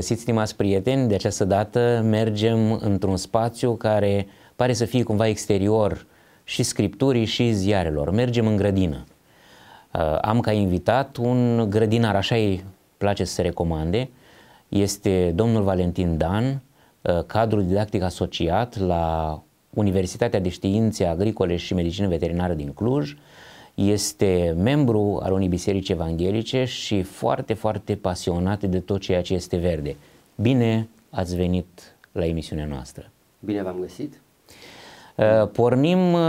regăsit, stimați prieteni. De această dată mergem într-un spațiu care pare să fie cumva exterior și scripturii și ziarelor. Mergem în grădină. Uh, am ca invitat un grădinar, așa îi place să se recomande. Este domnul Valentin Dan, uh, cadru didactic asociat la Universitatea de Științe Agricole și Medicină Veterinară din Cluj, este membru al unei biserici evanghelice și foarte, foarte pasionat de tot ceea ce este verde. Bine ați venit la emisiunea noastră. Bine v-am găsit. Uh, pornim uh,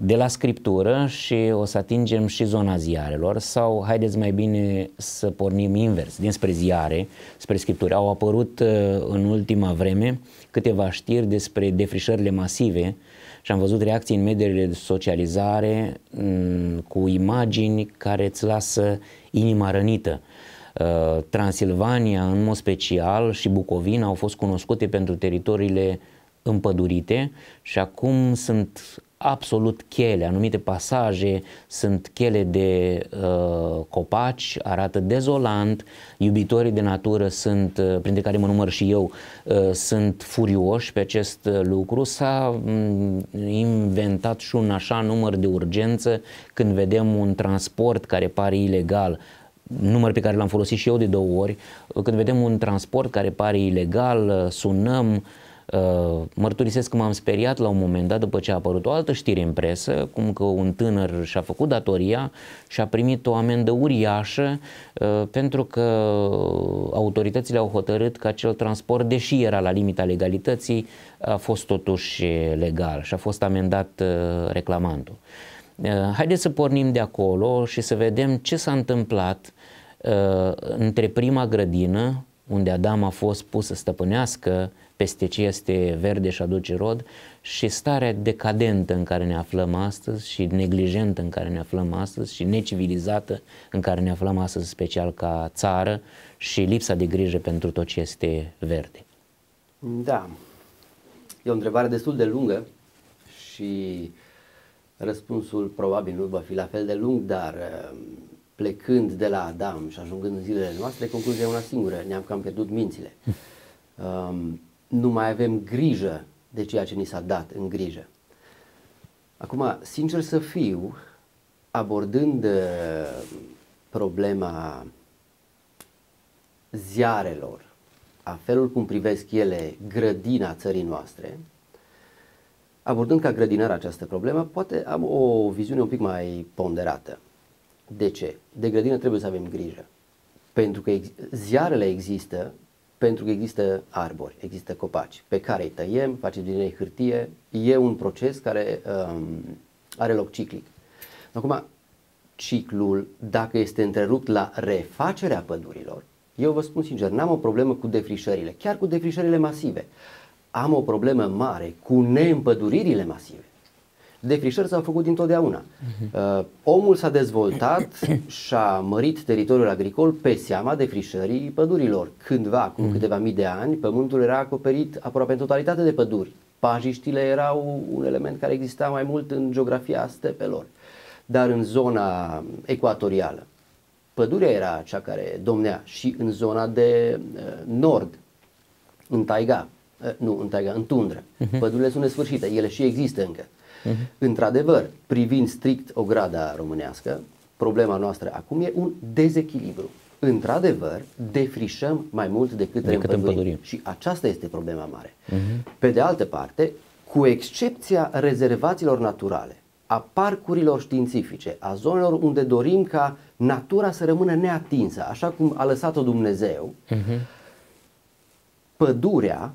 de la scriptură și o să atingem și zona ziarelor sau haideți mai bine să pornim invers, dinspre ziare, spre scriptură. Au apărut uh, în ultima vreme câteva știri despre defrișările masive și am văzut reacții în mediile de socializare mm, cu imagini care îți lasă inima rănită. Uh, Transilvania, în mod special, și Bucovina au fost cunoscute pentru teritoriile împădurite și acum sunt absolut chele, anumite pasaje sunt chele de uh, copaci, arată dezolant, iubitorii de natură sunt, uh, printre care mă număr și eu, uh, sunt furioși pe acest uh, lucru. S-a um, inventat și un așa număr de urgență când vedem un transport care pare ilegal număr pe care l-am folosit și eu de două ori, când vedem un transport care pare ilegal, uh, sunăm, Uh, mărturisesc că m-am speriat la un moment dat după ce a apărut o altă știre în presă, cum că un tânăr și-a făcut datoria și a primit o amendă uriașă uh, pentru că autoritățile au hotărât că acel transport, deși era la limita legalității, a fost totuși legal și a fost amendat uh, reclamantul. Haideți să pornim de acolo și să vedem ce s-a întâmplat între prima grădină, unde Adam a fost pus să stăpânească peste ce este verde și aduce rod și starea decadentă în care ne aflăm astăzi și neglijentă în care ne aflăm astăzi și necivilizată în care ne aflăm astăzi special ca țară și lipsa de grijă pentru tot ce este verde. Da, e o întrebare destul de lungă și răspunsul probabil nu va fi la fel de lung, dar uh, plecând de la Adam și ajungând în zilele noastre, concluzia e una singură, ne-am cam pierdut mințile. Um, nu mai avem grijă de ceea ce ni s-a dat în grijă. Acum, sincer să fiu, abordând uh, problema ziarelor, a felul cum privesc ele grădina țării noastre, abordând ca grădinar această problemă, poate am o viziune un pic mai ponderată. De ce? De grădină trebuie să avem grijă. Pentru că ziarele există pentru că există arbori, există copaci pe care îi tăiem, facem din ei hârtie, e un proces care um, are loc ciclic. Acum, ciclul, dacă este întrerupt la refacerea pădurilor, eu vă spun sincer, n-am o problemă cu defrișările, chiar cu defrișările masive. Am o problemă mare cu neîmpăduririle masive defrișări s-au făcut dintotdeauna. Uh, omul s-a dezvoltat și a mărit teritoriul agricol pe seama defrișării pădurilor. Cândva, cu mhm. câteva mii de ani, pământul era acoperit aproape în totalitate de păduri. Pajiștile erau un element care exista mai mult în geografia stepelor. Dar în zona ecuatorială, pădurea era cea care domnea și în zona de uh, nord, în taiga, uh, nu în taiga, în tundră. Mhm. Pădurile sunt nesfârșite, ele și există încă. Uh-huh. Într-adevăr, privind strict o grada românească, problema noastră acum e un dezechilibru. Într-adevăr, defrișăm mai mult decât, decât împădurim. Și aceasta este problema mare. Uh-huh. Pe de altă parte, cu excepția rezervațiilor naturale, a parcurilor științifice, a zonelor unde dorim ca natura să rămână neatinsă, așa cum a lăsat-o Dumnezeu, uh-huh. pădurea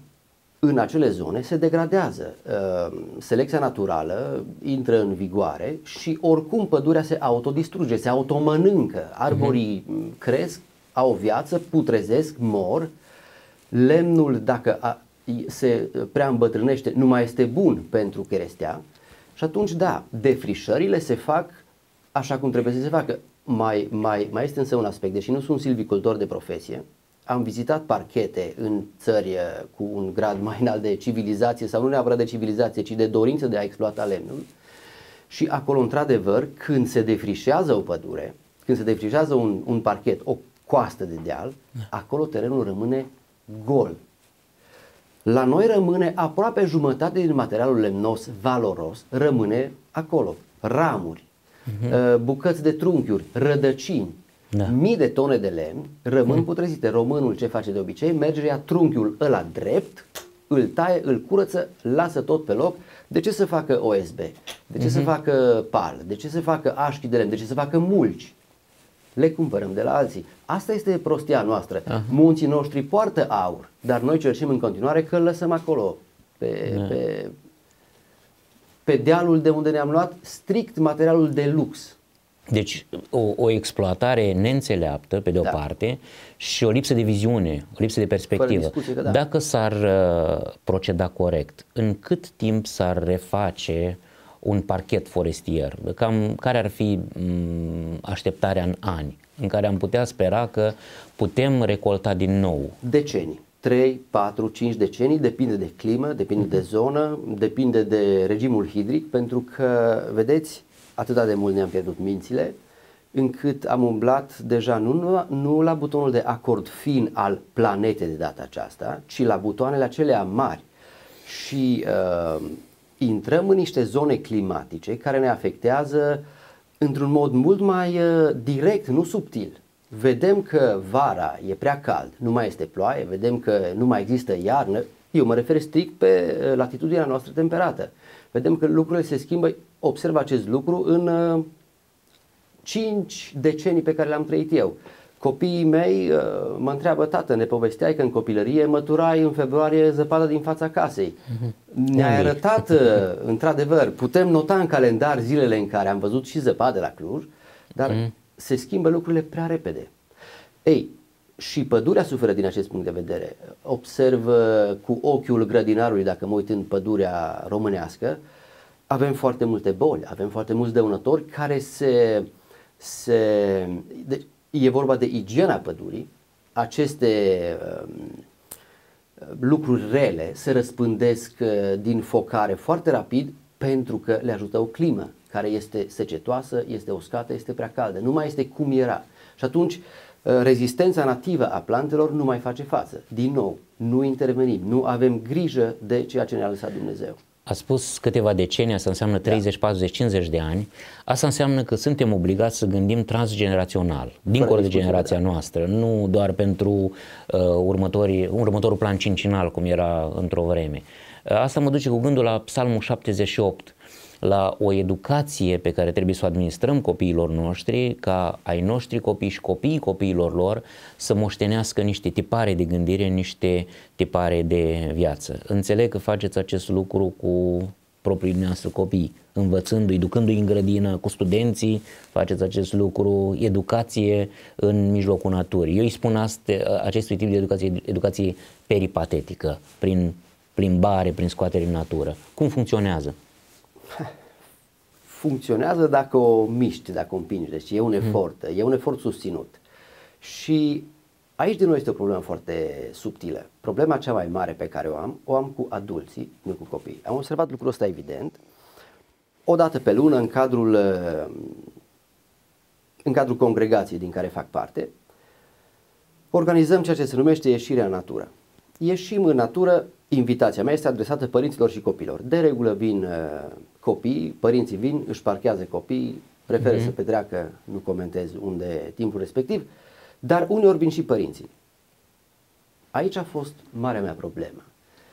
în acele zone se degradează. Uh, selecția naturală intră în vigoare și oricum pădurea se autodistruge, se automănâncă. Arborii uh-huh. cresc, au viață, putrezesc, mor. Lemnul, dacă a, se prea îmbătrânește, nu mai este bun pentru cherestea. Și atunci, da, defrișările se fac așa cum trebuie să se facă. Mai, mai, mai este însă un aspect, deși nu sunt silvicultor de profesie, am vizitat parchete în țări eh, cu un grad mai înalt de civilizație sau nu neapărat de civilizație, ci de dorință de a exploata lemnul și acolo, într-adevăr, când se defrișează o pădure, când se defrișează un, un parchet, o coastă de deal, da. acolo terenul rămâne gol. La noi rămâne aproape jumătate din materialul lemnos valoros, rămâne acolo. Ramuri, uh-huh. bucăți de trunchiuri, rădăcini, da. Mii de tone de lemn rămân mm. putrezite. Românul ce face de obicei? Merge ia trunchiul ăla drept, îl taie, îl curăță, lasă tot pe loc. De ce să facă OSB? De ce mm-hmm. să facă pal? De ce să facă așchi de lemn? De ce să facă mulci? le cumpărăm de la alții. Asta este prostia noastră. Aha. Munții noștri poartă aur, dar noi cerșim în continuare că îl lăsăm acolo, pe, da. pe, pe dealul de unde ne-am luat strict materialul de lux. Deci o, o exploatare neînțeleaptă, pe de o da. parte, și o lipsă de viziune, o lipsă de perspectivă. Discuție, da. Dacă s-ar uh, proceda corect, în cât timp s-ar reface un parchet forestier? Cam care ar fi mm, așteptarea în ani, în care am putea spera că putem recolta din nou? Decenii. 3, 4, 5 decenii, depinde de climă, depinde de mhm. zonă, depinde de regimul hidric, pentru că, vedeți, atât de mult ne-am pierdut mințile, încât am umblat deja nu, nu la butonul de acord fin al planetei de data aceasta, ci la butoanele acelea mari și uh, intrăm în niște zone climatice care ne afectează într-un mod mult mai uh, direct, nu subtil. Vedem că vara e prea cald, nu mai este ploaie, vedem că nu mai există iarnă, eu mă refer strict pe uh, latitudinea noastră temperată. Vedem că lucrurile se schimbă observ acest lucru în uh, cinci decenii pe care le-am trăit eu. Copiii mei uh, mă întreabă, tată, ne povesteai că în copilărie măturai în februarie zăpada din fața casei. Mhm. ne a arătat, uh, într-adevăr, putem nota în calendar zilele în care am văzut și zăpadă la Cluj, dar mm. se schimbă lucrurile prea repede. Ei, și pădurea suferă din acest punct de vedere. Observ cu ochiul grădinarului, dacă mă uit în pădurea românească, uh, avem foarte multe boli, avem foarte mulți dăunători care se... se de, e vorba de igiena pădurii, aceste um, lucruri rele se răspândesc uh, din focare foarte rapid pentru că le ajută o climă care este secetoasă, este uscată, este prea caldă, nu mai este cum era. Și atunci uh, rezistența nativă a plantelor nu mai face față. Din nou, nu intervenim, nu avem grijă de ceea ce ne-a lăsat Dumnezeu a spus câteva decenii, asta înseamnă 30, da. 40, 50 de ani, asta înseamnă că suntem obligați să gândim transgenerațional, dincolo de generația da. noastră, nu doar pentru uh, următorii, următorul plan cincinal, cum era într-o vreme. Uh, asta mă duce cu gândul la Psalmul 78, la o educație pe care trebuie să o administrăm copiilor noștri, ca ai noștri copii și copiii copiilor lor să moștenească niște tipare de gândire, niște tipare de viață. Înțeleg că faceți acest lucru cu proprii noastre copii, învățându-i, ducându-i în grădină, cu studenții, faceți acest lucru, educație în mijlocul naturii. Eu îi spun aste, acestui tip de educație, educație peripatetică, prin plimbare, prin scoatere în natură. Cum funcționează? funcționează dacă o miști, dacă o împingi. Deci e un mhm. efort, e un efort susținut. Și aici din nou este o problemă foarte subtilă. Problema cea mai mare pe care o am, o am cu adulții, nu cu copii. Am observat lucrul ăsta evident. O dată pe lună, în cadrul, uh, în cadrul congregației din care fac parte, organizăm ceea ce se numește ieșirea în natură. Ieșim în natură, invitația mea este adresată părinților și copilor. De regulă vin uh, Copii, părinții vin, își parchează copiii, preferă mm-hmm. să mhm. petreacă, nu comentez unde timpul respectiv, dar uneori vin și părinții. Aici a fost marea mea problemă.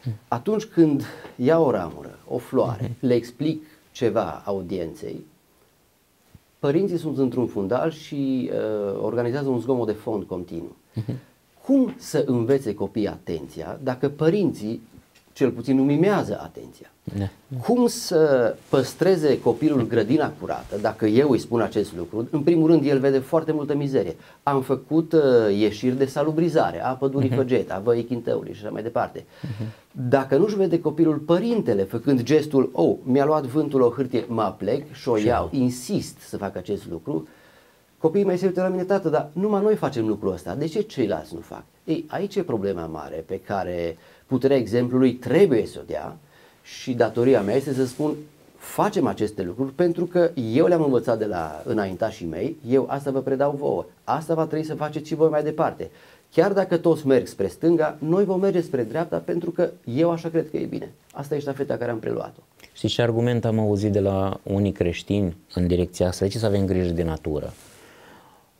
Mhm. Atunci când iau o ramură, o floare, mm-hmm. le explic ceva audienței, părinții sunt într-un fundal și uh, organizează un zgomot de fond continuu. Mm-hmm. Cum să învețe copiii atenția dacă părinții cel puțin nu mimează atenția? Ne. Da. Cum să păstreze copilul grădina curată, dacă eu îi spun acest lucru, în primul rând el vede foarte multă mizerie. Am făcut uh, ieșiri de salubrizare a pădurii uh-huh. Mhm. Făgeta, a văii Chinteului și așa mai departe. Uh-huh. Dacă nu-și vede copilul părintele făcând gestul, oh, mi-a luat vântul o hârtie, mă plec și o iau, insist să fac acest lucru, copiii mai se uită la mine, tată, dar numai noi facem lucrul ăsta, de ce ceilalți nu fac? Ei, aici e problema mare pe care puterea exemplului trebuie să o dea, uh și datoria mea este să spun facem aceste lucruri pentru că eu le-am învățat de la înaintașii mei, eu asta vă predau vouă, asta va trebui să faceți și voi mai departe. Chiar dacă toți merg spre stânga, noi vom merge spre dreapta pentru că eu așa cred că e bine. Asta e ștafeta care am preluat-o. Știți ce argument am auzit de la unii creștini în direcția asta? De ce să avem grijă de natură?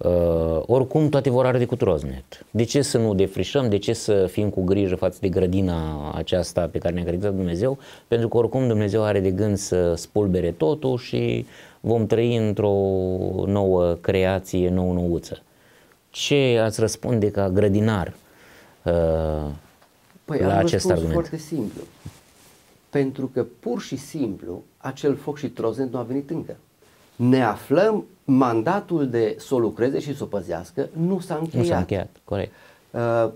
Uh, oricum, toate vor arde cu troznet. De ce să nu defrișăm, de ce să fim cu grijă față de grădina aceasta pe care ne-a creditat Dumnezeu? Pentru că oricum Dumnezeu are de gând să spulbere totul și vom trăi într-o nouă creație, nouă nouță. Ce ați răspunde ca grădinar uh, păi, la acest argument? foarte simplu. Pentru că pur și simplu acel foc și troznet nu a venit încă. Ne aflăm mandatul de să lucreze și să o păzească nu s-a încheiat. Nu s-a încheiat, corect. Uh,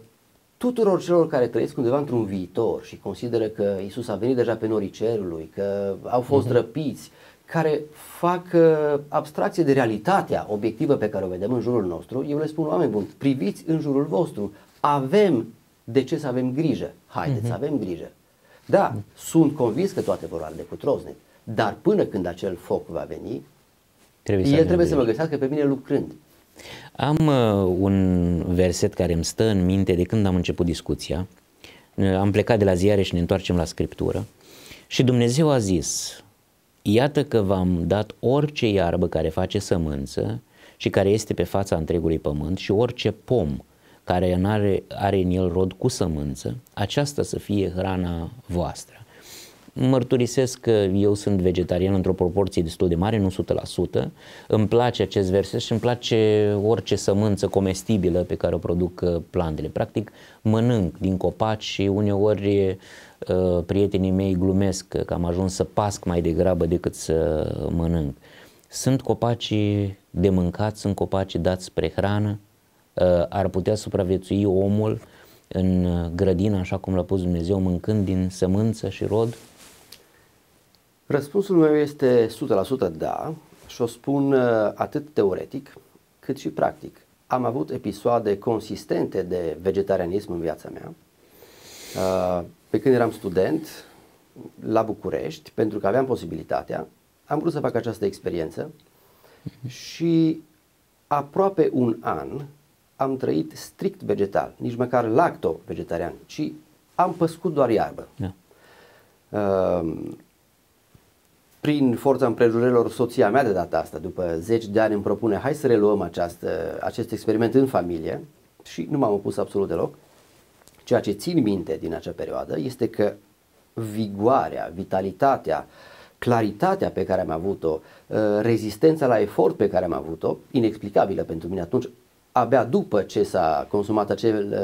tuturor celor care trăiesc undeva într-un viitor și consideră că Isus a venit deja pe norii cerului, că au fost uh-huh. răpiți, care fac uh, abstracție de realitatea obiectivă pe care o vedem în jurul nostru, eu le spun oameni buni, priviți în jurul vostru, avem de ce să avem grijă, haideți uh-huh. să avem grijă. Da, uh-huh. sunt convins că toate vor arde cu troznet, dar până când acel foc va veni, Trebuie El să trebuie să mă găsească pe mine lucrând. Am uh, un verset care îmi stă în minte de când am început discuția. Uh, am plecat de la ziare și ne întoarcem la scriptură. Și Dumnezeu a zis, iată că v-am dat orice iarbă care face sămânță și care este pe fața întregului pământ și orice pom care are, are în el rod cu sămânță, aceasta să fie hrana voastră mărturisesc că eu sunt vegetarian într-o proporție destul de mare, nu 100%. Îmi place acest verset și îmi place orice sămânță comestibilă pe care o produc uh, plantele. Practic mănânc din copaci și uneori uh, prietenii mei glumesc că am ajuns să pasc mai degrabă decât să mănânc. Sunt copacii de mâncat, sunt copacii dați spre hrană, uh, ar putea supraviețui omul în grădină, așa cum l-a pus Dumnezeu, mâncând din sămânță și rod, Răspunsul meu este 100% da și o spun uh, atât teoretic cât și practic. Am avut episoade consistente de vegetarianism în viața mea. Uh, pe când eram student la București, pentru că aveam posibilitatea, am vrut să fac această experiență și aproape un an am trăit strict vegetal, nici măcar lacto-vegetarian, ci am păscut doar iarbă. Yeah. Da. Uh, prin forța împrejurărilor, soția mea de data asta, după 10 de ani, îmi propune hai să reluăm această, acest experiment în familie și nu m-am opus absolut deloc. Ceea ce țin minte din acea perioadă este că vigoarea, vitalitatea, claritatea pe care am avut-o, uh, rezistența la efort pe care am avut-o, inexplicabilă pentru mine atunci, abia după ce s-a consumat acel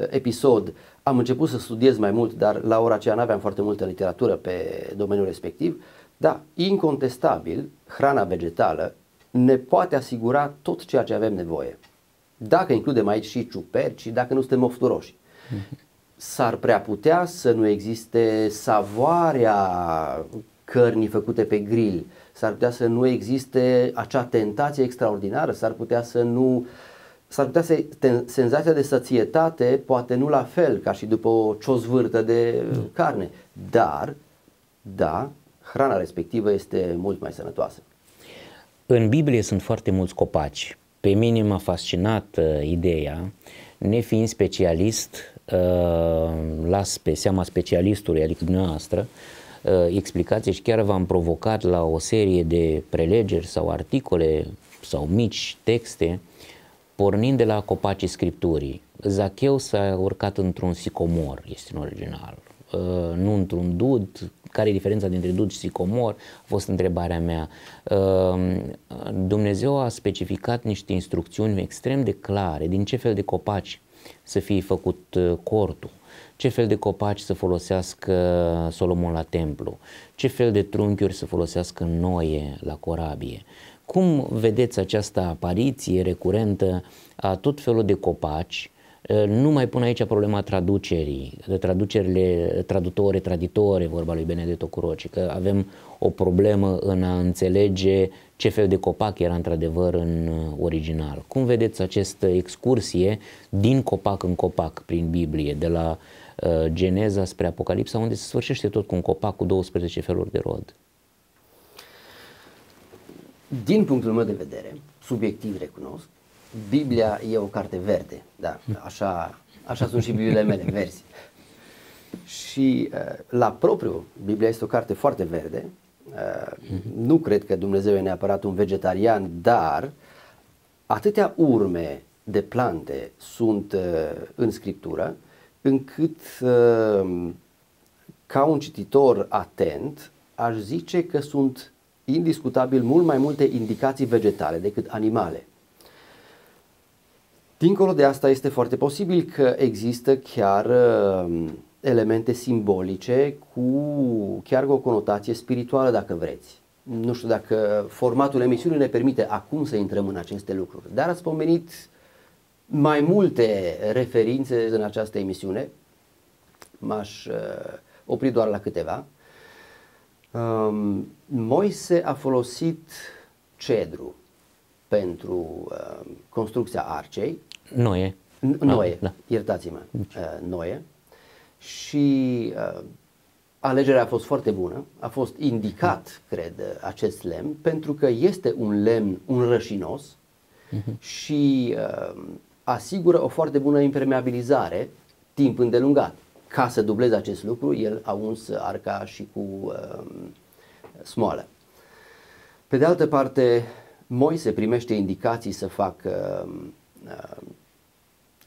uh, episod, am început să studiez mai mult, dar la ora aceea n-aveam foarte multă literatură pe domeniul respectiv da, incontestabil, hrana vegetală ne poate asigura tot ceea ce avem nevoie. Dacă includem aici și ciuperci, dacă nu suntem ofturoși. S-ar prea putea să nu existe savoarea cărnii făcute pe grill, s-ar putea să nu existe acea tentație extraordinară, s-ar putea să nu s-ar putea să senzația de sățietate poate nu la fel ca și după o ciosvârtă de mm. carne, dar da, hrana respectivă este mult mai sănătoasă. În Biblie sunt foarte mulți copaci. Pe mine m-a fascinat uh, ideea, nefiind specialist, uh, las pe seama specialistului, adică dumneavoastră, uh, explicație și chiar v-am provocat la o serie de prelegeri sau articole sau mici texte, pornind de la copacii Scripturii. Zacheu s-a urcat într-un sicomor, este în original, uh, nu într-un dud, care e diferența dintre duci și comor a fost întrebarea mea. Ehm, Dumnezeu a specificat niște instrucțiuni extrem de clare din ce fel de copaci să fie făcut uh, cortul, ce fel de copaci să folosească Solomon la templu, ce fel de trunchiuri să folosească Noe la corabie. Cum vedeți această apariție recurentă a tot felul de copaci Ă, nu mai pun aici problema traducerii, de traducerile traductore, traditore, vorba lui Benedetto Curoci, că avem o problemă în a înțelege ce fel de copac era într-adevăr în ă, original. Cum vedeți această excursie din copac în copac prin Biblie, de la ă, Geneza spre Apocalipsa, unde se sfârșește tot cu un copac cu 12 feluri de rod? Din punctul meu de vedere, subiectiv recunosc, Biblia e o carte verde, da, așa, așa sunt și Bibliile mele, verzi. Și uh, la propriu, Biblia este o carte foarte verde. Uh, nu cred că Dumnezeu e neapărat un vegetarian, dar atâtea urme de plante sunt uh, în scriptură, încât ca un cititor atent aș zice că sunt indiscutabil mult mai multe indicații vegetale decât animale. Dincolo de asta este foarte posibil că există chiar um, elemente simbolice cu chiar cu o conotație spirituală dacă vreți. Nu știu dacă formatul emisiunii ne permite acum să intrăm în aceste lucruri, dar ați pomenit mai multe referințe în această emisiune. M-aș uh, opri doar la câteva. Um, Moise a folosit cedru pentru uh, construcția arcei Noie, ah, noie, da. iertați-mă, deci- uh, Noie. Și uh, alegerea a fost foarte bună, a fost indicat, mm. cred, uh, acest lemn, pentru că este un lemn, un rășinos uh-huh. și uh, asigură o foarte bună impermeabilizare timp îndelungat. Ca să dubleze acest lucru, el a uns arca și cu uh, smoală. Pe de altă parte, Moise primește indicații să facă um, uh,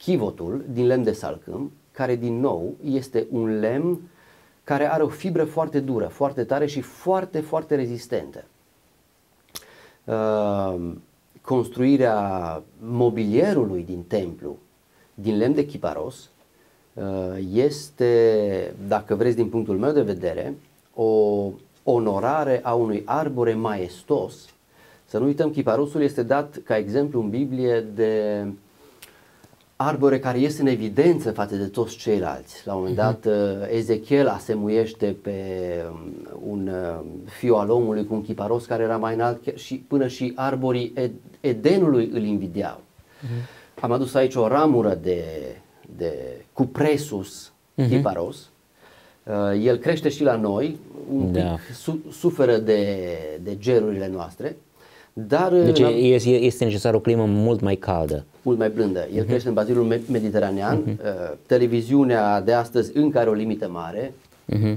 chivotul din lemn de salcâm, care din nou este un lemn care are o fibră foarte dură, foarte tare și foarte, foarte rezistentă. Uh, construirea mobilierului din templu, din lemn de chiparos, uh, este, dacă vreți din punctul meu de vedere, o onorare a unui arbore maestos. Să nu uităm, chiparosul este dat ca exemplu în Biblie de arbore care este în evidență față de toți ceilalți. La un moment mhm. dat, uh, Ezechiel asemuiește pe um, un uh, fiu al omului cu un chiparos care era mai înalt și până și arborii Edenului îl invidiau. Uh-huh. Am adus aici o ramură de, de cupresus uh-huh. Mhm. chiparos. Uh, el crește și la noi, un da. pic su- suferă de, de gerurile noastre, dar, deci la... este, este necesar o climă mult mai caldă. Mult mai blândă. El uh-huh. crește în bazinul mediteranean. Uh-huh. Televiziunea de astăzi încă are o limită mare. Uh-huh.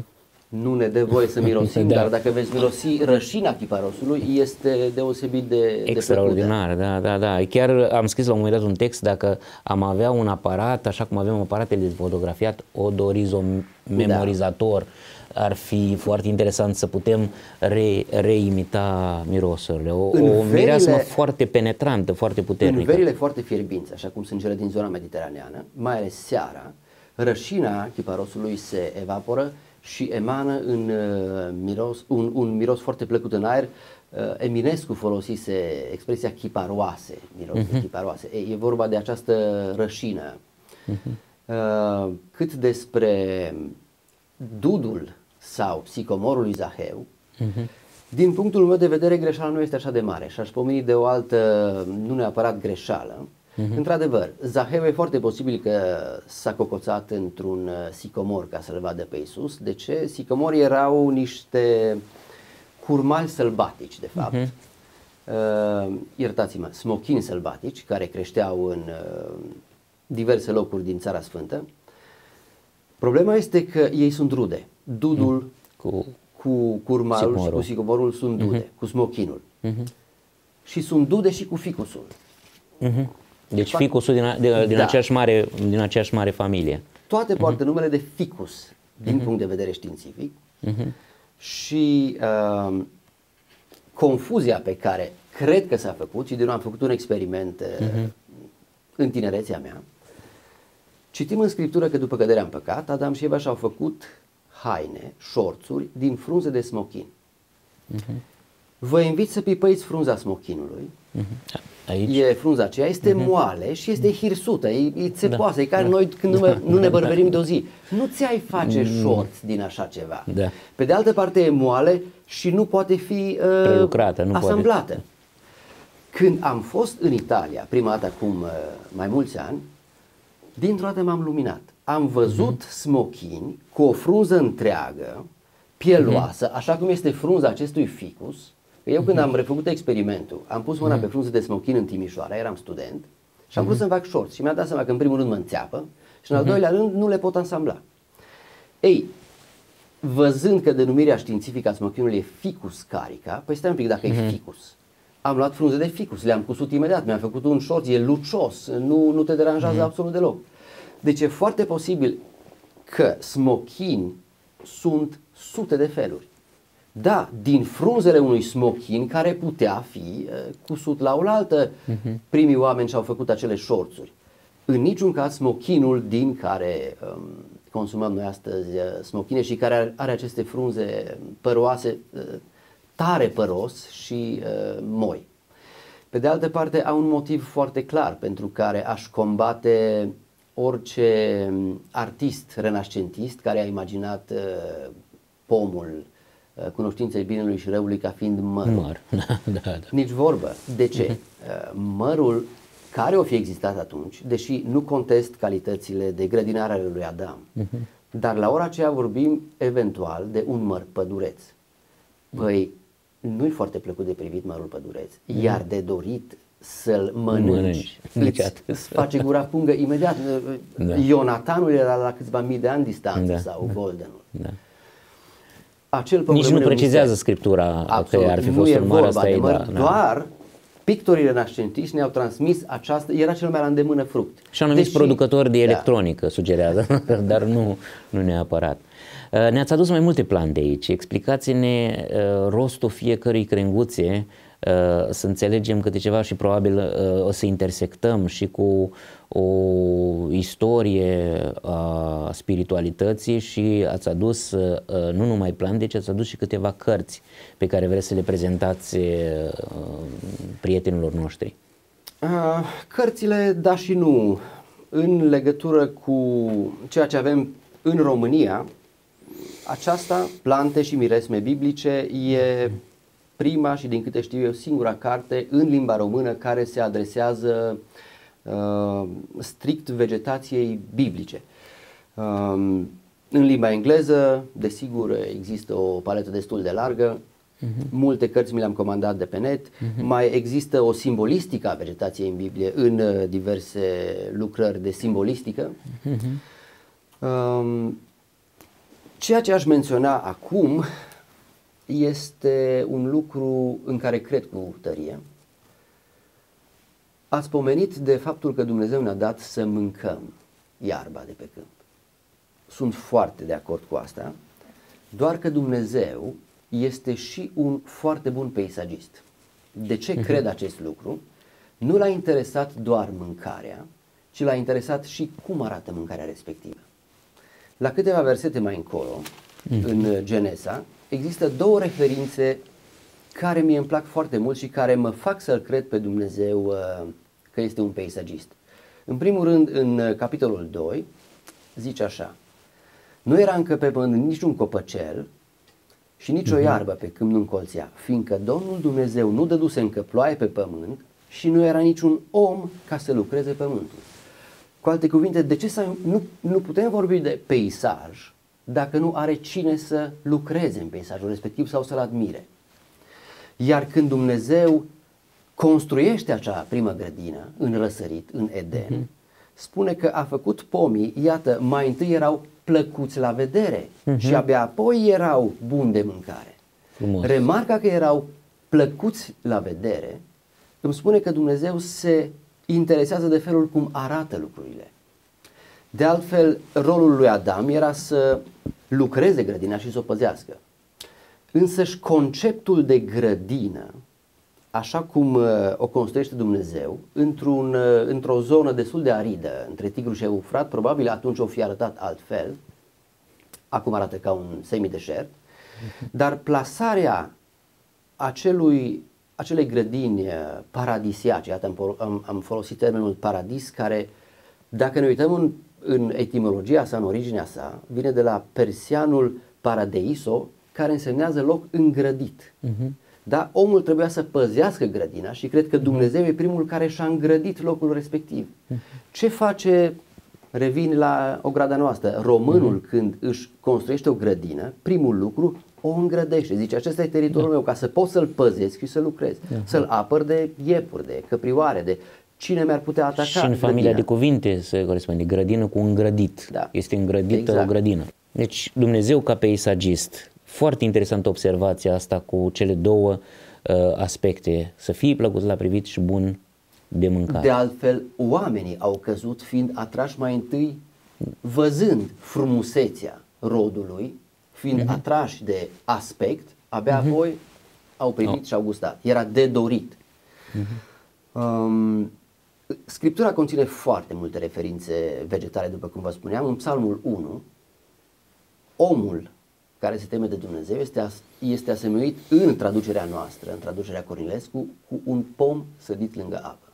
Nu ne dă voie să mirosim, da. dar dacă veți mirosi rășina chiparosului, este deosebit de Extraordinar, de da, da, da. Chiar am scris la un moment dat un text, dacă am avea un aparat, așa cum avem aparatele de fotografiat, odorizomemorizator, da ar fi foarte interesant să putem re, reimita mirosurile. O, în o verile, mireasmă foarte penetrantă, foarte puternică. În verile foarte fierbinți, așa cum sunt cele din zona mediteraneană, mai ales seara, rășina chiparosului se evaporă și emană în, uh, miros, un, un miros foarte plăcut în aer. Uh, Eminescu folosise expresia chiparoase, miros uh-huh. Mhm. chiparoase. E, e vorba de această rășină. Uh-huh. Uh, cât despre dudul sau psicomorului Zaheu, uh-huh. din punctul meu de vedere greșeala nu este așa de mare și aș pomeni de o altă, nu neapărat greșeală. Uh-huh. Într-adevăr, Zaheu e foarte posibil că s-a cocoțat într-un uh, sicomor ca să-l vadă pe Isus. De ce? Sicomorii erau niște curmali sălbatici, de fapt. Uh-huh. Uh, iertați-mă, smochini sălbatici care creșteau în uh, diverse locuri din Țara Sfântă. Problema este că ei sunt rude dudul mm-hmm. cu, cu curmarul sicomorul. și cu sicomorul sunt mm-hmm. dude, mm-hmm. cu smochinul. Mm-hmm. Și sunt dude și cu ficusul. Mm-hmm. Deci de ficusul din, a, da. din, aceeași mare, din aceeași mare familie. Toate mm-hmm. poartă numele de ficus din mm-hmm. punct de vedere științific Mm-hmm. și uh, confuzia pe care cred că s-a făcut și din nou am făcut un experiment uh, uh-huh. în tinerețea mea. Citim în Scriptură că după căderea în păcat, Adam și Eva și-au făcut haine, șorțuri din frunze de smochin. Uh-huh. Vă invit să pipăiți frunza smochinului. Uh-huh. Aici. E frunza aceea, este uh-huh. moale și este hirsută, e, e da. țepoasă, da. e care da. noi când da. nu, ne bărberim da. de o zi. Nu ți-ai face mm. șorți din așa ceva. Da. Pe de altă parte e moale și nu poate fi uh, nu asamblată. Poate. Când am fost în Italia, prima dată acum uh, mai mulți ani, dintr-o dată m-am luminat am văzut mm-hmm. smochini cu o frunză întreagă, pieloasă, mm-hmm. așa cum este frunza acestui ficus. Eu când mm-hmm. am refăcut experimentul, am pus mâna mm-hmm. pe frunză de smochin în Timișoara, eram student, și am mhm. vrut să-mi fac shorts și mi a dat seama că în primul rând mă înțeapă și în al mhm. doilea rând nu le pot ansambla. Ei, văzând că denumirea științifică a smochinului e ficus carica, păi stai un pic dacă e mhm. ficus. Am luat frunze de ficus, le-am cusut imediat, mi-am făcut un short, e lucios, nu, nu te deranjează absolut deloc. Deci e foarte posibil că smochini sunt sute de feluri. Da, din frunzele unui smochin care putea fi uh, cusut la oaltă, uh-huh. primii oameni și-au făcut acele șorțuri. În niciun caz smochinul din care um, consumăm noi astăzi uh, smochine și care are, are aceste frunze păroase, uh, tare păros și uh, moi. Pe de altă parte, au un motiv foarte clar pentru care aș combate orice mm, artist renascentist care a imaginat uh, pomul uh, cunoștinței binelui și răului ca fiind măr. măr. Da, da, da. Nici vorbă. De ce? Mhm. Uh, mărul care o fi existat atunci, deși nu contest calitățile de grădinare ale lui Adam, uh-huh. dar la ora aceea vorbim eventual de un măr pădureț. Mhm. Păi, nu-i foarte plăcut de privit mărul pădureț, iar de dorit să-l mănânci, mănânci. Deci îți, face gura pungă imediat. Da. Ionatanul era la câțiva mii de ani distanță da. sau da. Goldenul. Da. Acel Nici nu precizează Scriptura Absolut. că ar fi fost nu un mare, asta da, doar da pictorile ne-au transmis această, era cel mai la îndemână fruct. Și anumiți Deși, producători de da. electronică, da. sugerează, dar nu, nu neapărat. Uh, ne-ați adus mai multe plan de aici. Explicați-ne uh, rostul fiecărui crenguțe Uh, să înțelegem câte ceva și probabil uh, o să intersectăm și cu o istorie a spiritualității și ați adus uh, nu numai plan, deci ați adus și câteva cărți pe care vreți să le prezentați prietenilor noștri. Cărțile, da și nu. În legătură cu ceea ce avem în România, aceasta, plante și miresme biblice, e prima și din câte știu eu singura carte în limba română care se adresează uh, strict vegetației biblice. Um, în limba engleză, desigur, există o paletă destul de largă, Uh-huh. Multe cărți mi le-am comandat de pe net. Uh-huh. Mai există o simbolistică a vegetației în Biblie, în uh, diverse lucrări de simbolistică. Uh-huh. Um, ceea ce aș menționa acum este un lucru în care cred cu tărie. Ați pomenit de faptul că Dumnezeu ne-a dat să mâncăm iarba de pe câmp. Sunt foarte de acord cu asta, doar că Dumnezeu este și un foarte bun peisagist. De ce mhm. cred acest lucru? Nu l-a interesat doar mâncarea, ci l-a interesat și cum arată mâncarea respectivă. La câteva versete mai încolo, mhm. în Genesa, există două referințe care mi îmi plac foarte mult și care mă fac să-L cred pe Dumnezeu uh, că este un peisagist. În primul rând, în uh, capitolul 2, zice așa, nu era încă pe pământ niciun copăcel și nicio uh-huh. iarbă pe câmp nu încolțea, fiindcă Domnul Dumnezeu nu dăduse încă ploaie pe pământ și nu era niciun om ca să lucreze pământul. Cu alte cuvinte, de ce să nu, nu putem vorbi de peisaj dacă nu are cine să lucreze în peisajul respectiv sau să-l admire. Iar când Dumnezeu construiește acea primă grădină în răsărit, în Eden, uh-huh. spune că a făcut pomii, iată, mai întâi erau plăcuți la vedere uh-huh. și abia apoi erau buni de mâncare. Frumos. Remarca că erau plăcuți la vedere îmi spune că Dumnezeu se interesează de felul cum arată lucrurile. De altfel, rolul lui Adam era să lucreze grădina și să o păzească. și conceptul de grădină, așa cum uh, o construiește Dumnezeu, într-un, uh, într-o zonă destul de aridă, între Tigru și Eufrat, probabil atunci o fi arătat altfel, acum arată ca un semideșert, dar plasarea acelui, acelei grădini uh, paradisiace, iată am, am folosit termenul paradis, care dacă ne uităm în în etimologia sa, în originea sa, vine de la persianul paradeiso, care însemnează loc îngrădit. Uh-huh. Da? Omul trebuia să păzească grădina și cred că mhm. Dumnezeu e primul care și-a îngrădit locul respectiv. Mhm. Ce face, revin la o grada noastră, românul uh-huh. când își construiește o grădină, primul lucru, o îngrădește. Zice, acesta e teritoriul da. meu, ca să pot să-l păzesc și să lucrez. Da. Să-l apăr de iepuri, de căprioare, de cine mi-ar putea ataca. Și în grădina. familia de cuvinte se corespunde, grădină cu îngrădit. Da. Este îngrădită exact. o grădină. Deci Dumnezeu ca peisagist, foarte interesantă observația asta cu cele două uh, aspecte, să fii plăcut la privit și bun de mâncare. De altfel, oamenii au căzut fiind atrași mai întâi văzând frumusețea rodului, fiind uh-huh. atrași de aspect, abia uh-huh. Mhm. apoi au primit oh. și au gustat. Era de dorit. Uh-huh. Um, Scriptura conține foarte multe referințe vegetale, după cum vă spuneam. În Psalmul 1, omul care se teme de Dumnezeu este, as, este asemenit în traducerea noastră, în traducerea Cornilescu, cu un pom sădit lângă apă.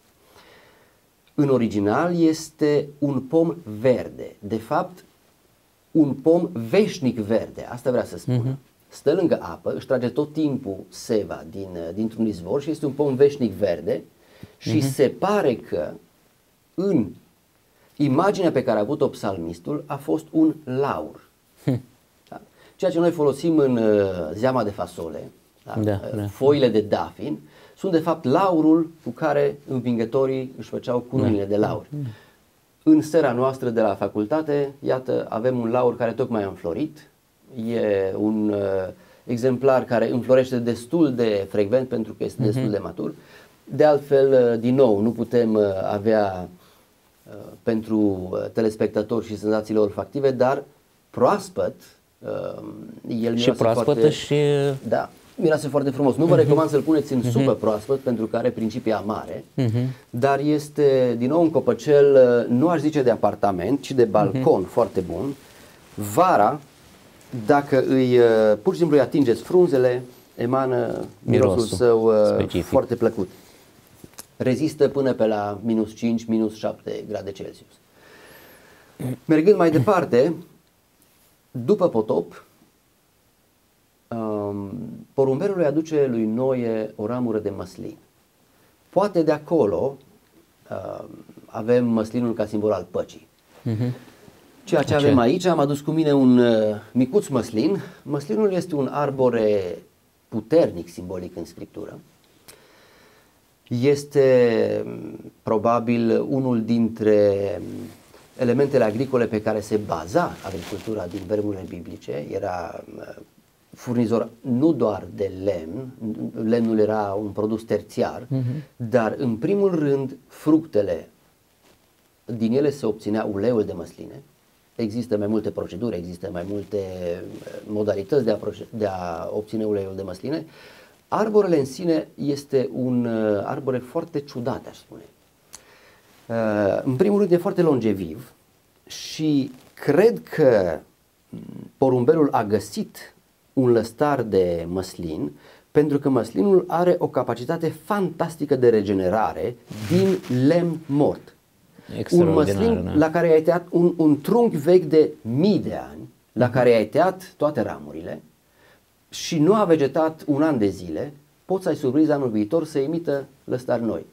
În original este un pom verde, de fapt un pom veșnic verde, asta vrea să spun. Uh-huh. Mhm. Stă lângă apă, își trage tot timpul seva din, dintr-un izvor și este un pom veșnic verde și uh-huh. se pare că în imaginea pe care a avut-o psalmistul a fost un laur. Da? Ceea ce noi folosim în uh, zeama de fasole, da? Da, uh, da. foile de dafin, sunt de fapt laurul cu care învingătorii își făceau cununile da. de laur. Da. În sera noastră de la facultate, iată, avem un laur care tocmai a înflorit, e un uh, exemplar care înflorește destul de frecvent pentru că este uh-huh. destul de matur de altfel, uh, din nou, nu putem uh, avea uh, pentru telespectatori și senzațiile olfactive, dar proaspăt, el și proaspătă foarte, și... Da, miroase foarte frumos. Nu vă uh-huh. recomand să-l puneți în uh-huh. supă proaspăt pentru că are principii amare, uh-huh. dar este din nou un copăcel, nu aș zice de apartament, ci de balcon uh-huh. foarte bun. Vara, dacă îi pur și simplu îi atingeți frunzele, emană mirosul, mirosul său specific. foarte plăcut rezistă până pe la minus 5, minus 7 grade Celsius. Mergând mai departe, după potop, um, porumbelul îi aduce lui Noe o ramură de măslin. Poate de acolo uh, avem măslinul ca simbol al păcii. Uh-huh. Ceea ce avem aici, am adus cu mine un uh, micuț măslin. Măslinul este un arbore puternic simbolic în scriptură este mm, probabil unul dintre mm, elementele agricole pe care se baza agricultura din vremurile biblice. Era mm, furnizor nu doar de lemn, lemnul era un produs terțiar, uh-huh. dar în primul rând fructele, din ele se obținea uleiul de măsline. Există mai multe proceduri, există mai multe modalități de a, de a obține uleiul de măsline, Arborele în sine este un uh, arbore foarte ciudat, aș spune. Uh, în primul rând e foarte longeviv și cred că porumbelul a găsit un lăstar de măslin pentru că măslinul are o capacitate fantastică de regenerare din lemn mort. Un măslin ne? Da. la care ai tăiat un, un trunchi vechi de mii de ani, la care ai tăiat toate ramurile, și nu a vegetat un an de zile, poți să ai surpriza anul viitor să emită lăstari noi.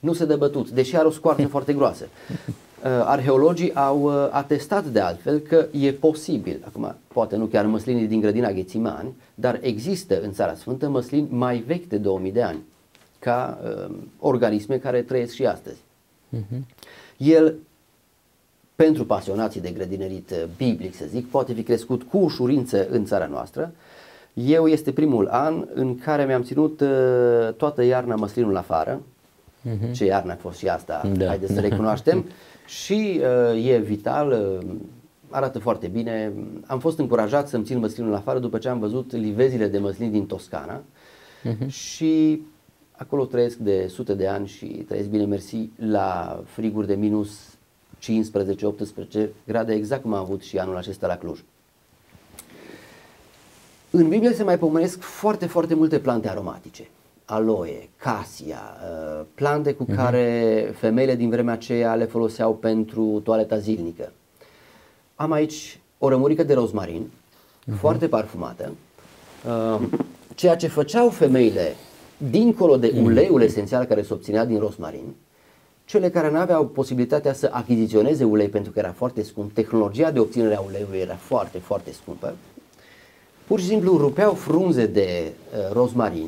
Nu se dă bătut, deși are o scoarță foarte groasă. Uh, arheologii au uh, atestat de altfel că e posibil, acum poate nu chiar măslinii din grădina Ghețimani, dar există în Țara Sfântă măslini mai vechi de 2000 de ani, ca uh, organisme care trăiesc și astăzi. Uh-huh. El, pentru pasionații de grădinărit uh, biblic, să zic, poate fi crescut cu ușurință în țara noastră, uh, eu este primul an în care mi-am ținut uh, toată iarna măslinul afară, uh-huh. ce iarna a fost și asta, da. haideți să recunoaștem, și uh, e vital, uh, arată foarte bine. Am fost încurajat să-mi țin măslinul afară după ce am văzut livezile de măslin din Toscana uh-huh. și acolo trăiesc de sute de ani și trăiesc bine, mersi, la friguri de minus 15-18 grade, exact cum am avut și anul acesta la Cluj. În Biblie se mai pomenesc foarte, foarte multe plante aromatice. Aloe, casia, uh, plante cu mhm. care femeile din vremea aceea le foloseau pentru toaleta zilnică. Am aici o rămurică de rozmarin, uh-huh. foarte parfumată. Uh, ceea ce făceau femeile, dincolo de mhm. uleiul esențial care se obținea din rozmarin, cele care nu aveau posibilitatea să achiziționeze ulei pentru că era foarte scump, tehnologia de obținere a uleiului era foarte, foarte scumpă, pur și simplu rupeau frunze de uh, rozmarin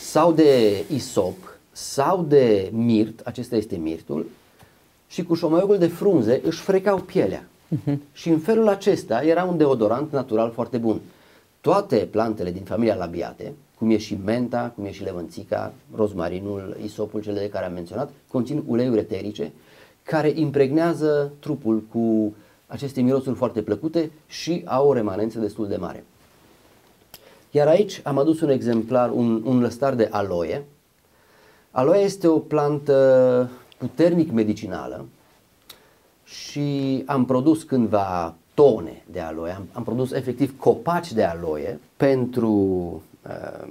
sau de isop sau de mirt, acesta este mirtul, și cu șomaioagul de frunze își frecau pielea. Uh-huh. Și în felul acesta era un deodorant natural foarte bun. Toate plantele din familia labiate, cum e și menta, cum e și levânțica, rozmarinul, isopul, cele de care am menționat, conțin uleiuri eterice care impregnează trupul cu aceste mirosuri foarte plăcute și au o remanență destul de mare. Iar aici am adus un exemplar, un, un lăstar de aloe. Aloe este o plantă puternic medicinală și am produs cândva tone de aloe, am, am produs efectiv copaci de aloe pentru uh,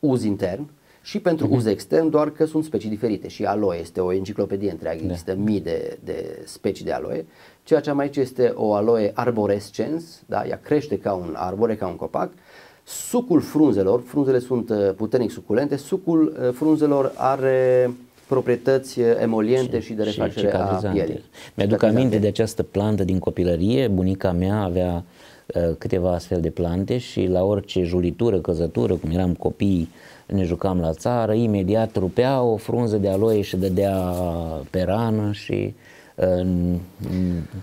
uz intern și pentru uh-huh. uz extern, doar că sunt specii diferite și aloe este o enciclopedie întreagă, da. există mii de, de specii de aloe. Ceea ce am aici este o aloe arborescens, da? ea crește ca un arbore, ca un copac Sucul frunzelor, frunzele sunt uh, puternic suculente, sucul uh, frunzelor are proprietăți uh, emoliente și, și de refacere și a pielii. Mi-aduc aminte de această plantă din copilărie, bunica mea avea câteva astfel de plante și la orice julitură, căzătură, cum eram copii, ne jucam la țară, imediat rupea o frunză de aloie și dădea pe rană și uh,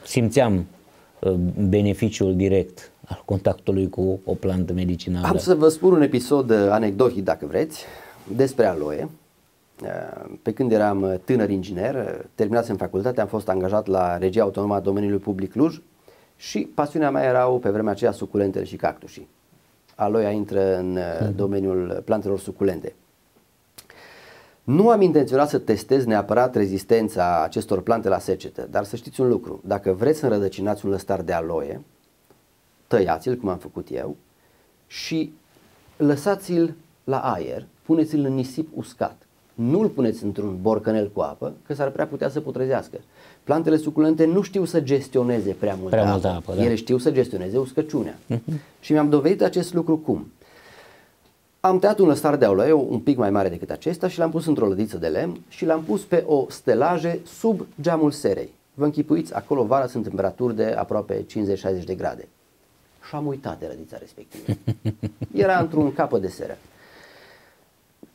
simțeam beneficiul direct al contactului cu o plantă medicinală. Am să vă spun un episod anecdotic, dacă vreți, despre aloe. Pe când eram tânăr inginer, terminasem facultate, am fost angajat la Regia Autonomă a Domeniului Public Cluj și pasiunea mea erau pe vremea aceea suculentele și cactușii. Aloia intră în hmm. domeniul plantelor suculente. Nu am intenționat să testez neapărat rezistența acestor plante la secetă, dar să știți un lucru, dacă vreți să înrădăcinați un lăstar de aloe, tăiați-l cum am făcut eu și lăsați-l la aer, puneți-l în nisip uscat. Nu-l puneți într-un borcanel cu apă, că s-ar prea putea să putrezească. Plantele suculente nu știu să gestioneze prea multă prea apă. Multă apă da. Ele știu să gestioneze uscăciunea. Uh-huh. Și mi-am dovedit acest lucru cum? Am tăiat un lăstar de auleu un pic mai mare decât acesta și l-am pus într-o lădiță de lemn și l-am pus pe o stelaje sub geamul serei. Vă închipuiți, acolo vara sunt temperaturi de aproape 50-60 de grade și am uitat de rădița respectivă. Era într-un capăt de seră.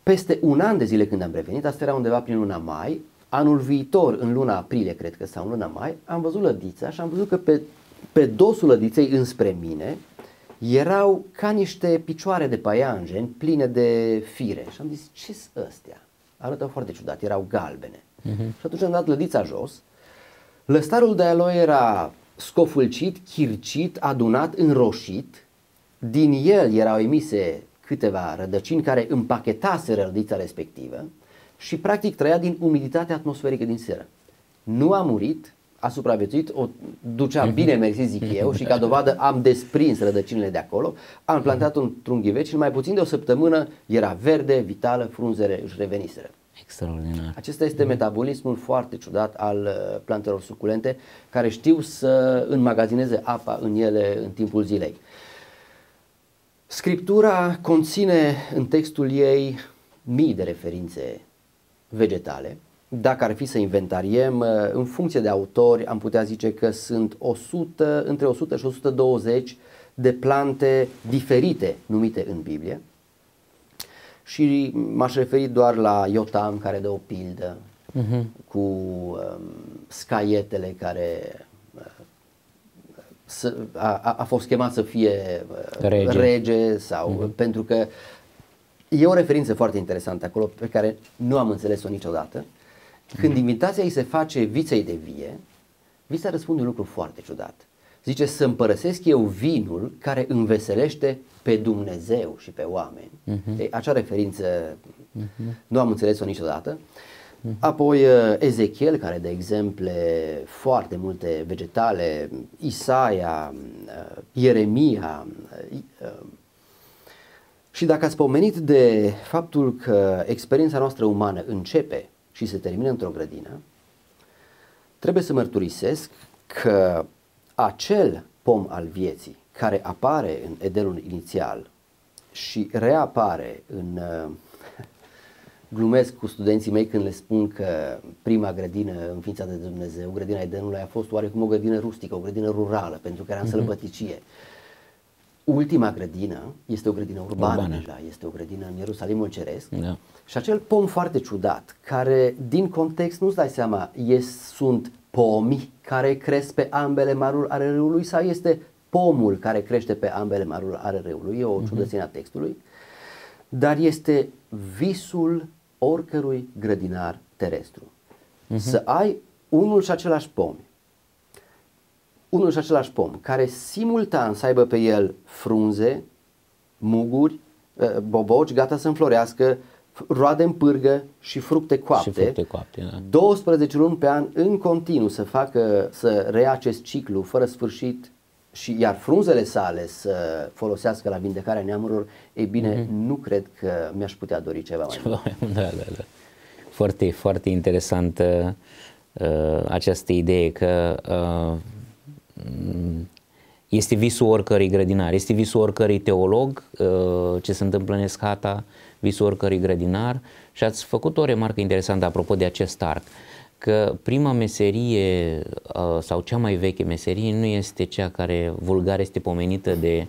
Peste un an de zile când am revenit, asta era undeva prin luna mai, anul viitor, în luna aprilie, cred că, sau în luna mai, am văzut lădița și am văzut că pe, pe dosul lădiței înspre mine erau ca niște picioare de paianjen pline de fire. Și am zis, ce sunt astea? Arătau foarte ciudat, erau galbene. Uh-huh. Și atunci am dat lădița jos. Lăstarul de aloe era scofulcit, chircit, adunat, înroșit. Din el erau emise câteva rădăcini care împachetase rădița respectivă și practic trăia din umiditatea atmosferică din seră. Nu a murit, a supraviețuit, o ducea mhm. bine, mersi zic mhm. eu, și ca dovadă am desprins rădăcinile de acolo, am plantat un trunghiveci și în mai puțin de o săptămână era verde, vitală, frunzele își reveniseră. Extraordinar. Acesta este mm-hmm. metabolismul foarte ciudat al uh, plantelor suculente care știu să înmagazineze apa în ele în timpul zilei. Scriptura conține în textul ei mii de referințe vegetale. Dacă ar fi să inventariem, uh, în funcție de autori, am putea zice că sunt 100, între 100 și 120 de plante diferite numite în Biblie și m-aș referi doar la Iotam care dă o pildă uh-huh. cu um, scaietele care uh, să, a, a fost chemat să fie uh, rege, rege sau uh-huh. pentru că e o referință foarte interesantă acolo pe care nu am înțeles-o niciodată. Când uh-huh. invitația îi se face viței de vie, vița răspunde un lucru foarte ciudat. Zice să împărăsesc eu vinul care înveselește pe Dumnezeu și pe oameni. Uh-huh. Mhm. Ei, acea referință uh-huh. nu am înțeles-o niciodată. Uh-huh. Apoi uh, Ezechiel, care de exemple foarte multe vegetale, Isaia, uh, Ieremia. Uh, și dacă ați pomenit de faptul că experiența noastră umană începe și se termină într-o grădină, trebuie să mărturisesc că acel pom al vieții care apare în Edenul inițial și reapare în uh, glumesc cu studenții mei când le spun că prima grădină înființată de Dumnezeu, grădina Edenului, a fost oarecum o grădină rustică, o grădină rurală, pentru că era în mhm. sălbăticie. Ultima grădină este o grădină urbană, urbană. Da, este o grădină în Ierusalimul Ceresc da. și acel pom foarte ciudat, care din context nu-ți dai seama, e, sunt pomii care cresc pe ambele maruri ale râului sau este pomul care crește pe ambele maruri ale râului, e o mhm. ciudățenie a textului, dar este visul oricărui grădinar terestru. Uh-huh. Să ai unul și același pom, unul și același pom, care simultan să aibă pe el frunze, muguri, eh, boboci, gata să înflorească, roade în pârgă și fructe coapte, și fructe coapte da. 12 luni pe an în continuu să facă, să reia acest ciclu fără sfârșit și iar frunzele sale să folosească la vindecarea neamurilor, e bine, mm-hmm. nu cred că mi-aș putea dori ceva mai mult. Da, da, da. Foarte, foarte interesantă uh, această idee că uh, este visul oricărui grădinar, este visul oricărui teolog, uh, ce se întâmplă în Escata, uh, visul oricărui grădinar și ați făcut o remarcă interesantă apropo de acest arc, că prima meserie uh, sau cea mai veche meserie nu este cea care vulgar este pomenită de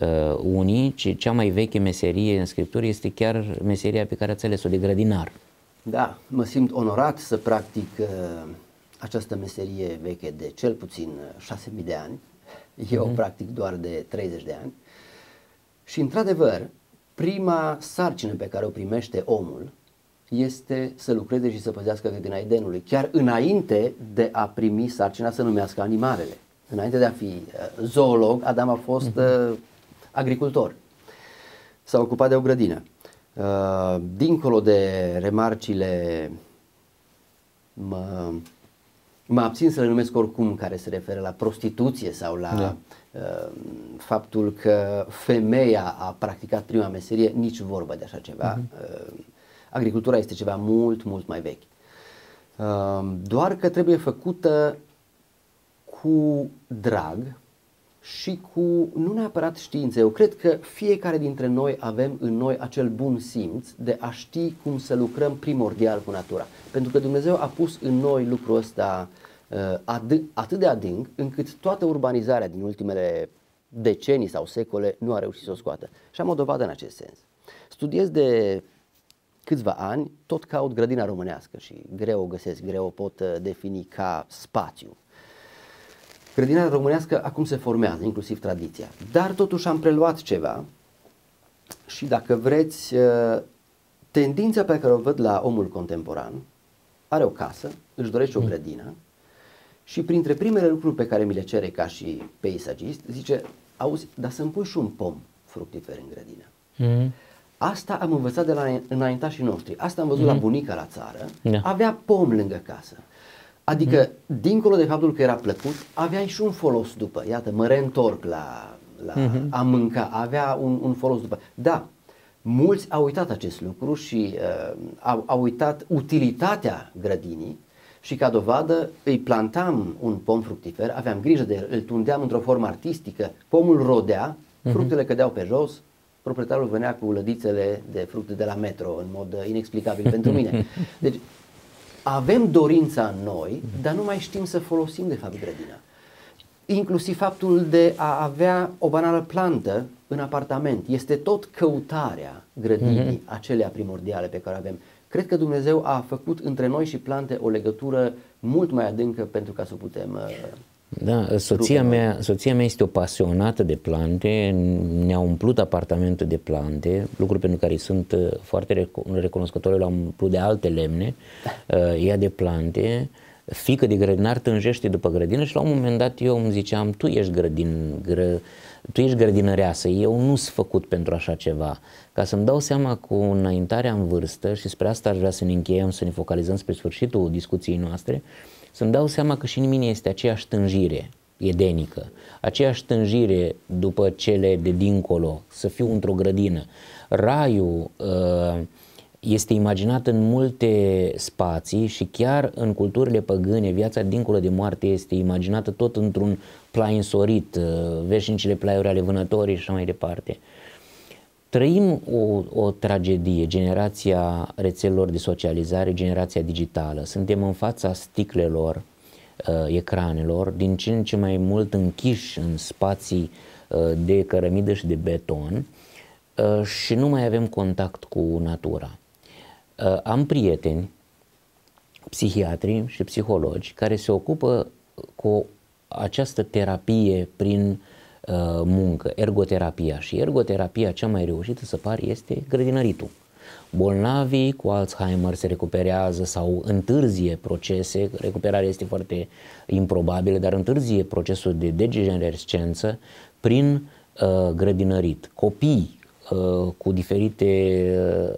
uh, unii, ci cea mai veche meserie în Scriptură este chiar meseria pe care ați ales-o de grădinar. Da, mă simt onorat să practic uh, această meserie veche de cel puțin 6.000 uh, de ani. Eu uh-huh. practic doar de 30 de ani. Și într-adevăr, prima sarcină pe care o primește omul este să lucreze și să păzească grădina Edenului, chiar înainte de a primi sarcina să numească animalele. Înainte de a fi uh, zoolog, Adam a fost mhm. uh, agricultor. S-a ocupat de o grădină. Uh, dincolo de remarcile mă, mă abțin să le numesc oricum care se referă la prostituție sau la da. Ehm, faptul că femeia a practicat prima meserie, nici vorba de așa ceva. Uh-huh. Agricultura este ceva mult, mult mai vechi. Ehm, doar că trebuie făcută cu drag și cu nu neapărat știință. Eu cred că fiecare dintre noi avem în noi acel bun simț de a ști cum să lucrăm primordial cu natura. Pentru că Dumnezeu a pus în noi lucrul ăsta uh, Uh, atât de adânc încât toată urbanizarea din ultimele decenii sau secole nu a reușit să o scoată. Și am o dovadă în acest sens. Studiez de câțiva ani, tot caut grădina românească și greu o găsesc, greu o pot uh, defini ca spațiu. Grădina românească acum se formează, inclusiv tradiția. Dar totuși am preluat ceva și dacă vreți, uh, tendința pe care o văd la omul contemporan, are o casă, își dorește o mm. grădină, și printre primele lucruri pe care mi le cere ca și peisagist, zice, auzi, dar să-mi pui și un pom fructifer în grădină. Mm. Asta am învățat de la înaintașii noștri. Asta am văzut mm. la mhm. bunica la țară. Yeah. Da. Avea pom lângă casă. Adică, mm. dincolo de faptul că era plăcut, avea și un folos după. Iată, mă reîntorc la, la mm-hmm. a mânca. Avea un, un folos după. Da, mulți au uitat acest lucru și uh, au, au uitat utilitatea grădinii și ca dovadă îi plantam un pom fructifer, aveam grijă de el, îl tundeam într-o formă artistică, pomul rodea, mhm. fructele cădeau pe jos, proprietarul venea cu lădițele de fructe de la metro în mod uh, inexplicabil pentru mine. Deci avem dorința în noi, dar nu mai știm să folosim de fapt grădina. Inclusiv faptul de a avea o banală plantă în apartament este tot căutarea grădinii mm-hmm. acelea primordiale pe care o avem. Cred că Dumnezeu a făcut între noi și plante o legătură mult mai adâncă pentru ca să putem uh, da, soția mea, soția mea este o pasionată de plante, ne-a umplut apartamentul de plante, Lucruri pentru care sunt uh, foarte recunoscători, l-am umplut de alte lemne, uh, ea de plante, fică de grădinar tânjește după grădină și la un moment dat eu îmi ziceam, tu ești grădin, gră, tu ești grădinăreasă, eu nu sunt făcut pentru așa ceva. Ca să-mi dau seama cu înaintarea în vârstă și spre asta aș vrea să ne încheiem, să ne focalizăm spre sfârșitul discuției noastre, să-mi dau seama că și în mine este aceeași tânjire edenică, aceeași tânjire după cele de dincolo, să fiu într-o grădină. Raiul uh, este imaginat în multe spații și chiar în culturile păgâne, viața dincolo de moarte este imaginată tot într-un plai însorit, uh, veșnicile plaiuri ale vânătorii și așa mai departe. Trăim o, o tragedie, generația rețelelor de socializare, generația digitală. Suntem în fața sticlelor, uh, ecranelor, din ce în ce mai mult închiși în spații uh, de cărămidă și de beton și nu mai avem contact cu natura. Am prieteni, psihiatri și psihologi, care se ocupă cu această terapie prin uh, muncă, ergoterapia și ergoterapia cea mai reușită să pare este grădinăritul. Bolnavii cu Alzheimer se recuperează sau întârzie procese, recuperarea este foarte improbabilă, dar întârzie procesul de degenerescență prin uh, grădinărit. Copii uh, cu diferite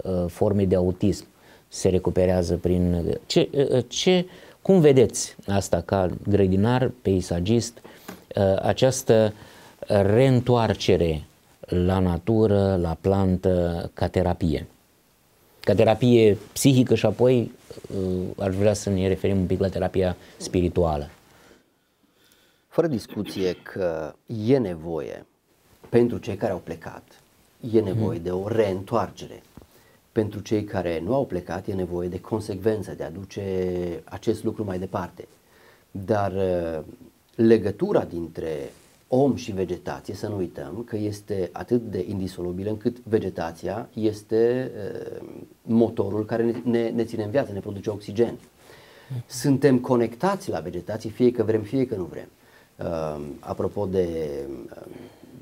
uh, forme de autism se recuperează prin... Ce, uh, ce cum vedeți asta ca grădinar, peisagist, ă, această reîntoarcere la natură, la plantă, ca terapie? Ca terapie psihică și apoi ă, ar vrea să ne referim un pic la terapia spirituală. Fără discuție că e nevoie pentru cei care au plecat, e mhm. nevoie de o reîntoarcere pentru cei care nu au plecat e nevoie de consecvență, de a duce acest lucru mai departe. Dar uh, legătura dintre om și vegetație, să nu uităm că este atât de indisolubilă încât vegetația este uh, motorul care ne, ne, ne ține în viață, ne produce oxigen. Suntem conectați la vegetație, fie că vrem, fie că nu vrem. Uh, apropo de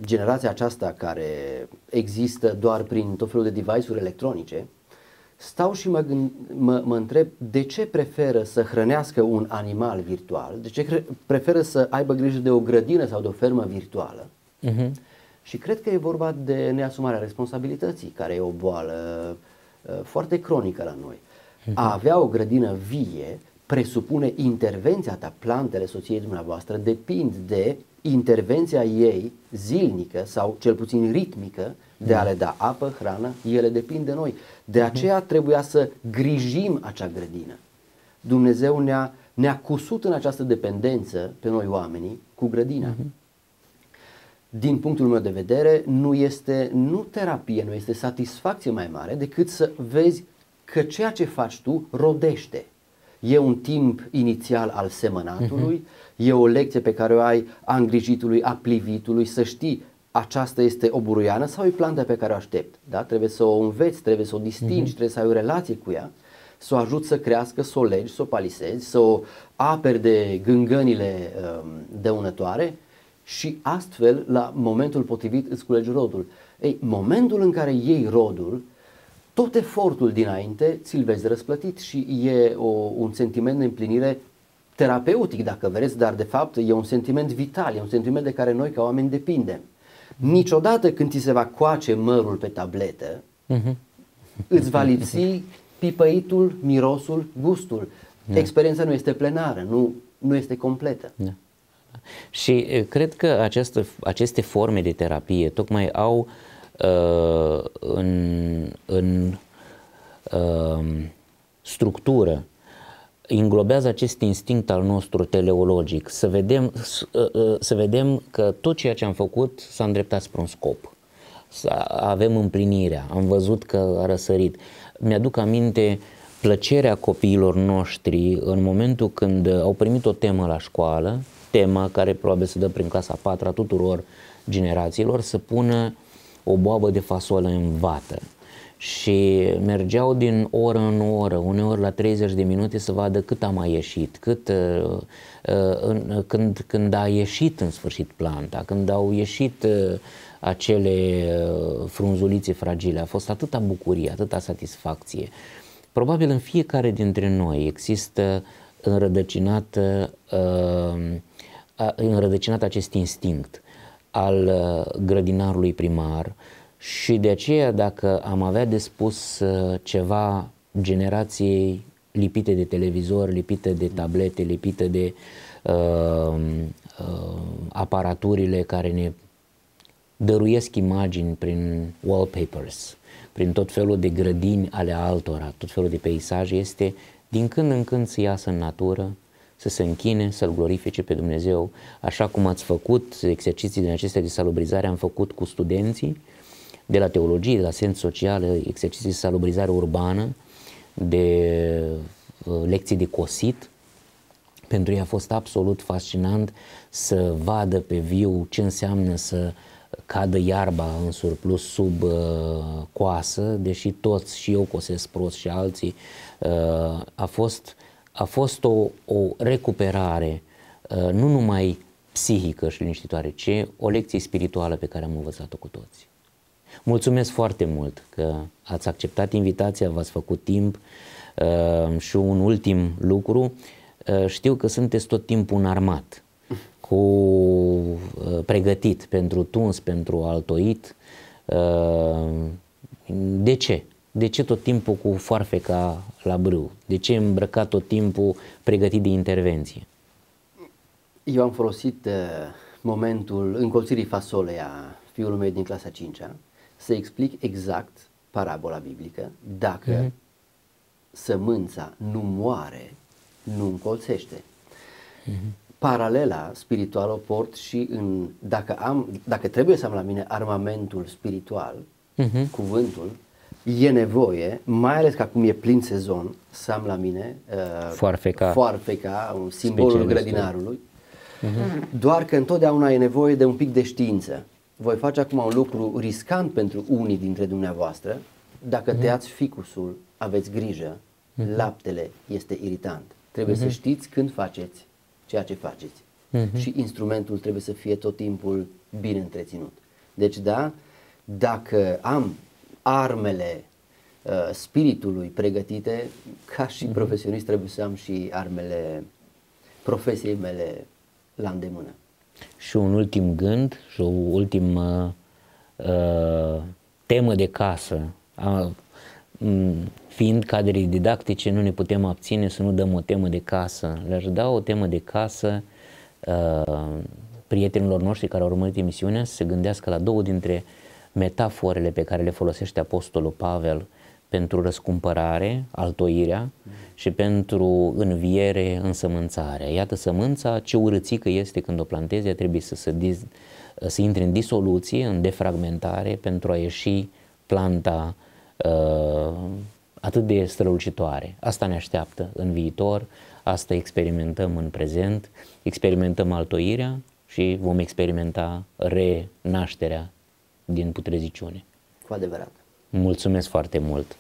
generația aceasta care există doar prin tot felul de device-uri electronice, stau și mă, gând, mă, mă întreb de ce preferă să hrănească un animal virtual, de ce preferă să aibă grijă de o grădină sau de o fermă virtuală. Uh-huh. Și cred că e vorba de neasumarea responsabilității, care e o boală uh, foarte cronică la noi. Uh-huh. A avea o grădină vie presupune intervenția ta, plantele soției dumneavoastră depind de intervenția ei zilnică sau cel puțin ritmică de a mm. le da apă, hrană, ele depind de noi. De mm-hmm. aceea trebuia să grijim acea grădină. Dumnezeu ne-a, ne-a cusut în această dependență pe noi oamenii cu grădina. Mm-hmm. din punctul meu de vedere, nu este nu terapie, nu este satisfacție mai mare decât să vezi că ceea ce faci tu rodește e un timp inițial al semănatului, uh-huh. e o lecție pe care o ai a îngrijitului, a plivitului, să știi aceasta este o buruiană sau e planta pe care o aștept. Da? Trebuie să o înveți, trebuie să o distingi, uh-huh. trebuie să ai o relație cu ea, să o ajut să crească, să o legi, să o palisezi, să o aperi de gângănile um, dăunătoare și astfel, la momentul potrivit, îți culegi rodul. Ei, momentul în care iei rodul, tot efortul dinainte ți-l vezi răsplătit și e o, un sentiment de împlinire terapeutic, dacă vreți, dar de fapt e un sentiment vital, e un sentiment de care noi ca oameni depindem. Niciodată când ți se va coace mărul pe tabletă, uh-huh. îți va lipsi pipăitul, mirosul, gustul. Yeah. Da. Experiența nu este plenară, nu, nu este completă. Yeah. Da. Și cred că această, aceste forme de terapie tocmai au uh, Uh, în, în um, structură înglobează acest instinct al nostru teleologic, să vedem, uh, uh, să vedem că tot ceea ce am făcut s-a îndreptat spre un scop, să avem împlinirea, am văzut că a răsărit. Mi-aduc aminte plăcerea copiilor noștri în momentul când au primit o temă la școală, tema care probabil se dă prin clasa a patra tuturor generațiilor, să pună o boabă de fasolă în vată și mergeau din oră în oră, uneori la 30 de minute să vadă cât a mai ieșit, cât, uh, uh, uh, când, când a ieșit în sfârșit planta, când au ieșit acele frunzulițe fragile. A fost atâta bucurie, atâta satisfacție. Probabil în fiecare dintre noi există înrădăcinat, înrădăcinat acest instinct al uh, grădinarului primar și de aceea dacă am avea de spus uh, ceva generației lipite de televizor, lipite de tablete, lipite de uh, uh, aparaturile care ne dăruiesc imagini prin wallpapers, prin tot felul de grădini ale altora, tot felul de peisaje, este din când în când să iasă în natură, să se închine, să-L glorifice pe Dumnezeu, așa cum ați făcut exerciții din acestea de salubrizare, am făcut cu studenții de la teologie, de la sens social, exerciții de salubrizare urbană, de uh, lecții de cosit. Pentru ei a fost absolut fascinant să vadă pe viu ce înseamnă să cadă iarba în surplus sub uh, coasă, deși toți și eu cosesc prost și alții, uh, a fost a fost o, o recuperare uh, nu numai psihică și liniștitoare, ci o lecție spirituală pe care am învățat-o cu toți. Mulțumesc foarte mult că ați acceptat invitația, v-ați făcut timp uh, și un ultim lucru. Uh, știu că sunteți tot timpul armat, cu pregătit pentru tuns, pentru altoit. De ce? de ce tot timpul cu foarfeca la brâu? De ce îmbrăcat tot timpul pregătit de intervenție? Eu am folosit uh, momentul încolțirii fasolei a fiului meu din clasa 5-a să explic exact parabola biblică dacă mm-hmm. sămânța nu moare, nu încolțește. Mm-hmm. Paralela spirituală o port și în dacă am dacă trebuie să am la mine armamentul spiritual, uh-huh. cuvântul e nevoie, mai ales că acum e plin sezon, să am la mine uh, foarfeca, foarfeca un simbolul grădinarului, uh-huh. doar că întotdeauna e nevoie de un pic de știință. Voi face acum un lucru riscant pentru unii dintre dumneavoastră, dacă uh-huh. Mhm. tăiați ficusul, aveți grijă, uh-huh. laptele este irritant. Trebuie uh-huh. să știți când faceți ceea ce faceți. Uh-huh. Și instrumentul trebuie să fie tot timpul bine întreținut. Deci da, dacă am armele uh, spiritului pregătite, ca și mhm. profesionist trebuie să am și armele profesiei mele la îndemână. Și un ultim gând și o ultimă uh, temă de casă. A, fiind cadre didactice, nu ne putem abține să nu dăm o temă de casă. Le-aș da o temă de casă uh, prietenilor noștri care au urmărit emisiunea să se gândească la două dintre uh, metaforele pe care le folosește Apostolul Pavel pentru răscumpărare, altoirea și pentru înviere, însămânțare. Iată sămânța, ce urățică este când o plantezi, ea trebuie să, să, diz, să intre în disoluție, în defragmentare pentru a ieși planta uh, atât de strălucitoare. Asta ne așteaptă în viitor, asta experimentăm în prezent, experimentăm altoirea și vom experimenta renașterea din putreziciune. Cu adevărat. Mulțumesc foarte mult!